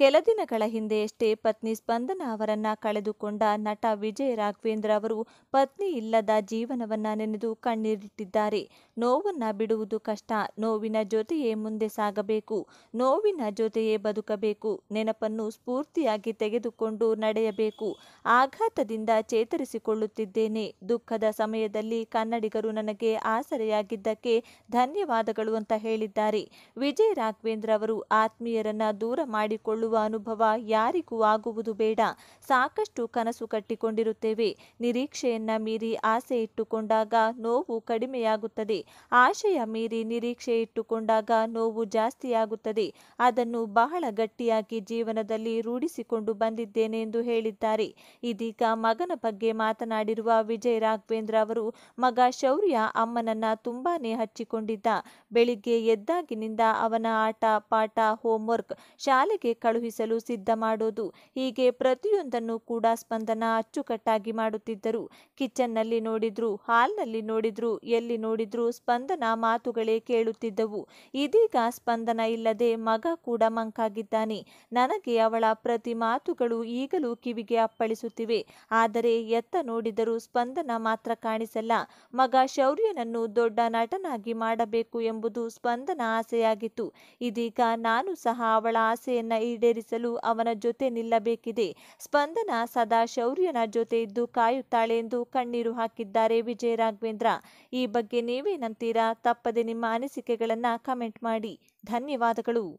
ಕೆಲ ದಿನಗಳ ಹಿಂದೆಯಷ್ಟೇ ಪತ್ನಿ ಸ್ಪಂದನ ಅವರನ್ನ ಕಳೆದುಕೊಂಡ ನಟ ವಿಜಯ್ ರಾಘವೇಂದ್ರ ಅವರು ಪತ್ನಿ ಇಲ್ಲದ ಜೀವನವನ್ನ ನೆನೆದು ಕಣ್ಣೀರಿಟ್ಟಿದ್ದಾರೆ ನೋವನ್ನ ಬಿಡುವುದು ಕಷ್ಟ ನೋವಿನ ಜೊತೆಯೇ ಮುಂದೆ ಸಾಗಬೇಕು ನೋವಿನ ಜೊತೆಯೇ ಬದುಕಬೇಕು ನೆನಪನ್ನು ಸ್ಫೂರ್ತಿಯಾಗಿ ತೆಗೆದುಕೊಂಡು ನಡೆಯಬೇಕು ಆಘಾತದಿಂದ ಚೇತರಿಸಿಕೊಳ್ಳುತ್ತಿದ್ದೇನೆ ದುಃಖದ ಸಮಯದಲ್ಲಿ ಕನ್ನಡಿಗರು ನನಗೆ ಆಸರೆಯಾಗಿದ್ದಕ್ಕೆ ಧನ್ಯವಾದಗಳು ಅಂತ ಹೇಳಿದ್ದಾರೆ ವಿಜಯ್ ರಾಘವೇಂದ್ರ ಅವರು ಆತ್ಮೀಯರನ್ನ ದೂರ ಮಾಡಿಕೊಳ್ಳುವ ಅನುಭವ ಯಾರಿಗೂ ಆಗುವುದು ಬೇಡ ಸಾಕಷ್ಟು ಕನಸು ಕಟ್ಟಿಕೊಂಡಿರುತ್ತೇವೆ ನಿರೀಕ್ಷೆಯನ್ನ ಮೀರಿ ಆಸೆ ಇಟ್ಟುಕೊಂಡಾಗ ನೋವು ಕಡಿಮೆಯಾಗುತ್ತದೆ ಆಶಯ ಮೀರಿ ನಿರೀಕ್ಷೆ ಇಟ್ಟುಕೊಂಡಾಗ ನೋವು ಜಾಸ್ತಿಯಾಗುತ್ತದೆ ಅದನ್ನು ಬಹಳ ಗಟ್ಟಿಯಾಗಿ ಜೀವನದಲ್ಲಿ ರೂಢಿಸಿಕೊಂಡು ಬಂದಿದ್ದೇನೆ ಎಂದು ಹೇಳಿದ್ದಾರೆ ಇದೀಗ ಮಗನ ಬಗ್ಗೆ ಮಾತನಾಡಿರುವ ವಿಜಯ್ ರಾಘವೇಂದ್ರ ಅವರು ಮಗ ಶೌರ್ಯ ಅಮ್ಮನನ್ನ ತುಂಬಾನೇ ಹಚ್ಚಿಕೊಂಡಿದ್ದ ಬೆಳಿಗ್ಗೆ ಎದ್ದಾಗಿನಿಂದ ಅವನ ಆಟ ಪಾಠ ಹೋಮ್ವರ್ಕ್ ಶಾಲೆಗೆ ಕಳು ಕಳುಹಿಸಲು ಸಿದ್ಧ ಮಾಡೋದು ಹೀಗೆ ಪ್ರತಿಯೊಂದನ್ನು ಕೂಡ ಸ್ಪಂದನ ಅಚ್ಚುಕಟ್ಟಾಗಿ ಮಾಡುತ್ತಿದ್ದರು ಕಿಚನ್ನಲ್ಲಿ ನೋಡಿದ್ರು ಹಾಲ್ನಲ್ಲಿ ನೋಡಿದ್ರು ಎಲ್ಲಿ ನೋಡಿದ್ರು ಸ್ಪಂದನ ಮಾತುಗಳೇ ಕೇಳುತ್ತಿದ್ದವು ಇದೀಗ ಸ್ಪಂದನ ಇಲ್ಲದೆ ಮಗ ಕೂಡ ಮಂಕಾಗಿದ್ದಾನೆ ನನಗೆ ಅವಳ ಪ್ರತಿ ಮಾತುಗಳು ಈಗಲೂ ಕಿವಿಗೆ ಅಪ್ಪಳಿಸುತ್ತಿವೆ ಆದರೆ ಎತ್ತ ನೋಡಿದರೂ ಸ್ಪಂದನ ಮಾತ್ರ ಕಾಣಿಸಲ್ಲ ಮಗ ಶೌರ್ಯನನ್ನು ದೊಡ್ಡ ನಟನಾಗಿ ಮಾಡಬೇಕು ಎಂಬುದು ಸ್ಪಂದನ ಆಸೆಯಾಗಿತ್ತು ಇದೀಗ ನಾನು ಸಹ ಅವಳ ಆಸೆಯನ್ನ ಈಡೇರಿಸಲು ಅವನ ಜೊತೆ ನಿಲ್ಲಬೇಕಿದೆ ಸ್ಪಂದನ ಸದಾ ಶೌರ್ಯನ ಜೊತೆ ಇದ್ದು ಕಾಯುತ್ತಾಳೆ ಎಂದು ಕಣ್ಣೀರು ಹಾಕಿದ್ದಾರೆ ವಿಜಯ ರಾಘವೇಂದ್ರ ಈ ಬಗ್ಗೆ ನೀವೇನಂತೀರಾ ತಪ್ಪದೆ ನಿಮ್ಮ ಅನಿಸಿಕೆಗಳನ್ನು ಕಮೆಂಟ್ ಮಾಡಿ ಧನ್ಯವಾದಗಳು